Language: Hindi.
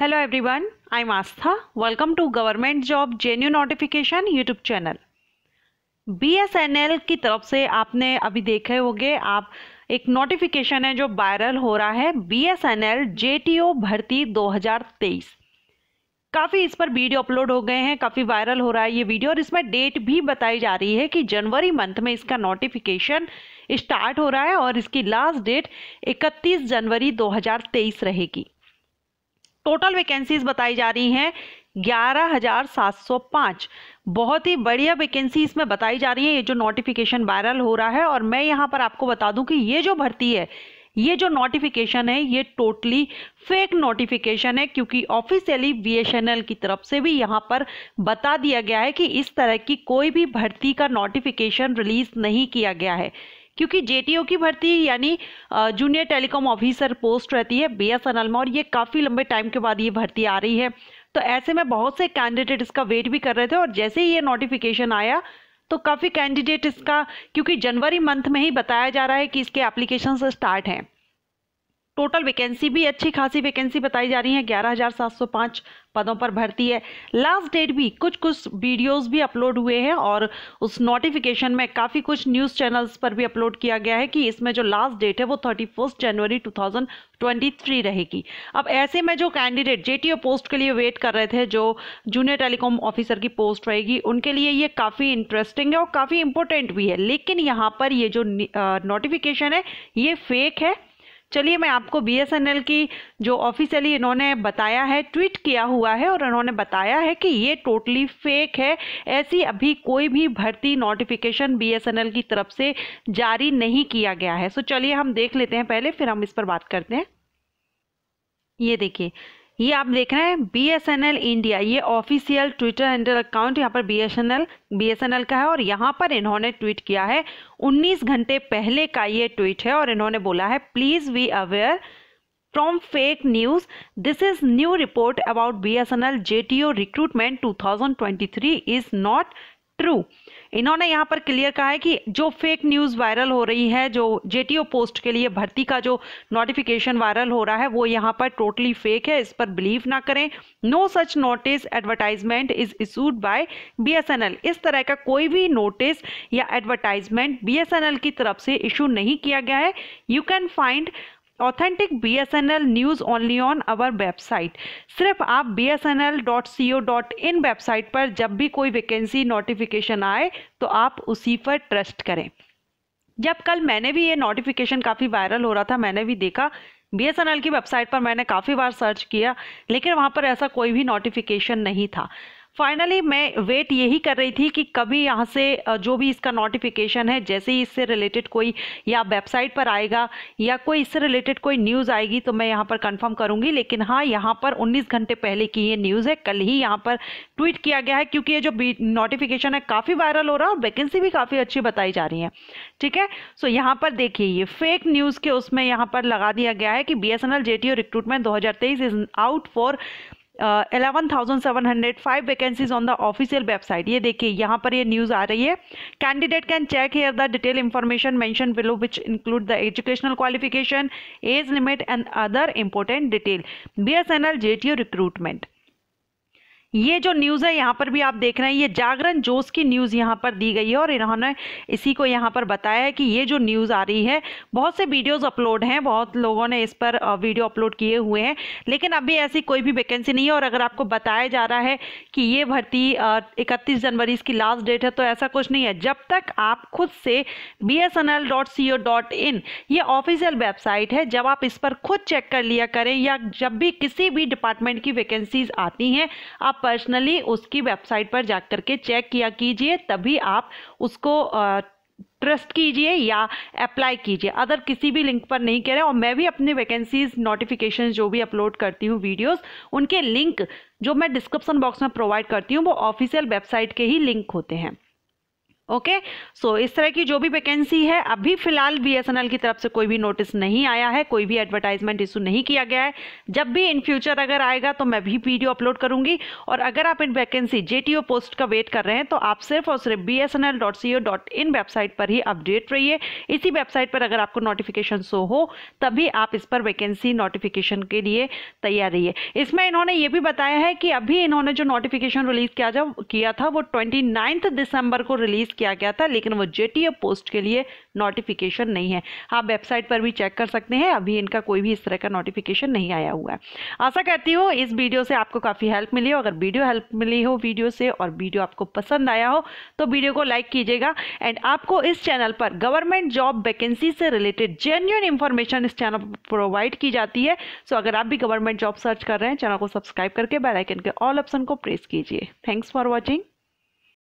hello everyone I am Aastha welcome to government job genuine notification YouTube channel BSNL की तरफ से आपने अभी देखे होंगे आप एक नोटिफिकेशन है जो वायरल हो रहा है B S N L J T O भर्ती 2023 काफ़ी इस पर वीडियो अपलोड हो गए हैं काफ़ी वायरल हो रहा है ये वीडियो और इसमें डेट भी बताई जा रही है कि जनवरी मंथ में इसका नोटिफिकेशन स्टार्ट हो रहा है और इसकी लास्ट डेट इकतीस जनवरी दो रहेगी टोटल वैकेंसीज बताई जा रही हैं 11,705 बहुत ही बढ़िया वैकेंसी इसमें बताई जा रही है ये जो नोटिफिकेशन वायरल हो रहा है और मैं यहाँ पर आपको बता दूं कि ये जो भर्ती है ये जो नोटिफिकेशन है ये टोटली फेक नोटिफिकेशन है क्योंकि ऑफिशियली बीएसएनएल की तरफ से भी यहाँ पर बता दिया गया है कि इस तरह की कोई भी भर्ती का नोटिफिकेशन रिलीज नहीं किया गया है क्योंकि जेटीओ की भर्ती यानी जूनियर टेलीकॉम ऑफिसर पोस्ट रहती है बी एस में और ये काफ़ी लंबे टाइम के बाद ये भर्ती आ रही है तो ऐसे में बहुत से कैंडिडेट इसका वेट भी कर रहे थे और जैसे ही ये नोटिफिकेशन आया तो काफ़ी कैंडिडेट इसका क्योंकि जनवरी मंथ में ही बताया जा रहा है कि इसके एप्लीकेशन स्टार्ट हैं टोटल वैकेंसी भी अच्छी खासी वैकेंसी बताई जा रही है 11,705 पदों पर भर्ती है लास्ट डेट भी कुछ कुछ वीडियोस भी अपलोड हुए हैं और उस नोटिफिकेशन में काफ़ी कुछ न्यूज़ चैनल्स पर भी अपलोड किया गया है कि इसमें जो लास्ट डेट है वो थर्टी जनवरी 2023 रहेगी अब ऐसे में जो कैंडिडेट ओ पोस्ट के लिए वेट कर रहे थे जो जूनियर टेलीकॉम ऑफिसर की पोस्ट रहेगी उनके लिए ये काफ़ी इंटरेस्टिंग है और काफ़ी इंपॉर्टेंट भी है लेकिन यहाँ पर ये जो नोटिफिकेशन है ये फेक है चलिए मैं आपको बीएसएनएल की जो ऑफिशियली इन्होंने बताया है ट्वीट किया हुआ है और इन्होंने बताया है कि ये टोटली फेक है ऐसी अभी कोई भी भर्ती नोटिफिकेशन बीएसएनएल की तरफ से जारी नहीं किया गया है सो चलिए हम देख लेते हैं पहले फिर हम इस पर बात करते हैं ये देखिए ये आप देख रहे हैं B S N L India ये ऑफिशियल ट्विटर हैंडल अकाउंट यहाँ पर B S N L B S N L का है और यहाँ पर इन्होंने ट्वीट किया है 19 घंटे पहले का ये ट्वीट है और इन्होंने बोला है please be aware from fake news this is new report about B S N L J T O recruitment two thousand twenty three is not true इन्होंने यहाँ पर क्लियर कहा है कि जो फेक न्यूज़ वायरल हो रही है जो जेटीओ पोस्ट के लिए भर्ती का जो नोटिफिकेशन वायरल हो रहा है वो यहाँ पर टोटली फेक है इस पर बिलीव ना करें no such notice advertisement is issued by BSNL इस तरह का कोई भी नोटिस या एडवर्टाइजमेंट बीएसएनएल की तरफ से इशू नहीं किया गया है you can find authentic B S N L news only on our website सिर्फ आप B S N L dot C O dot in website पर जब भी कोई वैकेंसी नोटिफिकेशन आए तो आप उसी पर ट्रस्ट करें जब कल मैंने भी ये नोटिफिकेशन काफ़ी वायरल हो रहा था मैंने भी देखा बी एस एन एल की वेबसाइट पर मैंने काफ़ी बार सर्च किया लेकिन वहाँ पर ऐसा कोई भी नोटिफिकेशन नहीं था फाइनली मैं वेट यही कर रही थी कि कभी यहाँ से जो भी इसका नोटिफिकेशन है जैसे ही इससे रिलेटेड कोई या वेबसाइट पर आएगा या कोई इससे रिलेटेड कोई न्यूज़ आएगी तो मैं यहाँ पर कंफर्म करूँगी लेकिन हाँ यहाँ पर 19 घंटे पहले की ये न्यूज़ है कल ही यहाँ पर ट्वीट किया गया है क्योंकि ये जो नोटिफिकेशन है काफ़ी वायरल हो रहा है और वैकेंसी भी काफ़ी अच्छी बताई जा रही है ठीक है सो यहाँ पर देखिए ये फेक न्यूज़ के उसमें यहाँ पर लगा दिया गया है कि B S N L recruitment दो is out for eleven thousand seven hundred five vacancies on the official website ये देखिए यहाँ पर ये न्यूज़ आ रही है candidate can check here the detail information mention below which include the educational qualification age limit and other important detail B S N L J T U recruitment ये जो न्यूज़ है यहाँ पर भी आप देख रहे हैं ये जागरण जोश की न्यूज़ यहाँ पर दी गई है और इन्होंने इसी को यहाँ पर बताया है कि ये जो न्यूज़ आ रही है बहुत से वीडियोज़ अपलोड हैं बहुत लोगों ने इस पर वीडियो अपलोड किए हुए हैं लेकिन अभी ऐसी कोई भी वैकेंसी नहीं है और अगर आपको बताया जा रहा है कि ये भर्ती इकतीस जनवरी इसकी लास्ट डेट है तो ऐसा कुछ नहीं है जब तक आप खुद से बी ये ऑफिशियल वेबसाइट है जब आप इस पर खुद चेक कर लिया करें या जब भी किसी भी डिपार्टमेंट की वैकेंसीज आती हैं आप पर्सनली उसकी वेबसाइट पर जा करके चेक किया कीजिए तभी आप उसको आ, ट्रस्ट कीजिए या अप्लाई कीजिए अदर किसी भी लिंक पर नहीं कह रहे और मैं भी अपने वैकेंसीज नोटिफिकेशन जो भी अपलोड करती हूँ वीडियोस उनके लिंक जो मैं डिस्क्रिप्शन बॉक्स में प्रोवाइड करती हूँ वो ऑफिशियल वेबसाइट के ही लिंक होते हैं ओके सो इस तरह की जो भी वैकेंसी है अभी फिलहाल बीएसएनएल की तरफ से कोई भी नोटिस नहीं आया है कोई भी एडवर्टाइजमेंट इशू नहीं किया गया है जब भी इन फ्यूचर अगर आएगा तो मैं भी वीडियो अपलोड करूंगी और अगर आप इन वैकेंसी जेटीओ पोस्ट का वेट कर रहे हैं तो आप सिर्फ और सिर्फ बी वेबसाइट पर ही अपडेट रहिए इसी वेबसाइट पर अगर आपको नोटिफिकेशन शो हो तभी आप इस पर वैकेंसी नोटिफिकेशन के लिए तैयार रहिए इसमें इन्होंने ये भी बताया है कि अभी इन्होंने जो नोटिफिकेशन रिलीज किया किया था वो ट्वेंटी दिसंबर को रिलीज किया गया था लेकिन वो जे पोस्ट के लिए नोटिफिकेशन नहीं है आप वेबसाइट पर भी चेक कर सकते हैं अभी इनका कोई भी इस तरह का नोटिफिकेशन नहीं आया हुआ है आशा करती हूँ इस वीडियो से आपको काफ़ी हेल्प मिली हो अगर वीडियो हेल्प मिली हो वीडियो से और वीडियो आपको पसंद आया हो तो वीडियो को लाइक कीजिएगा एंड आपको इस चैनल पर गवर्नमेंट जॉब वैकेंसी से रिलेटेड जेन्यून इन्फॉर्मेशन इस चैनल पर प्रोवाइड की जाती है सो अगर आप भी गवर्नमेंट जॉब सर्च कर रहे हैं चैनल को सब्सक्राइब करके बेलाइकन के ऑल ऑप्शन को प्रेस कीजिए थैंक्स फॉर वॉचिंग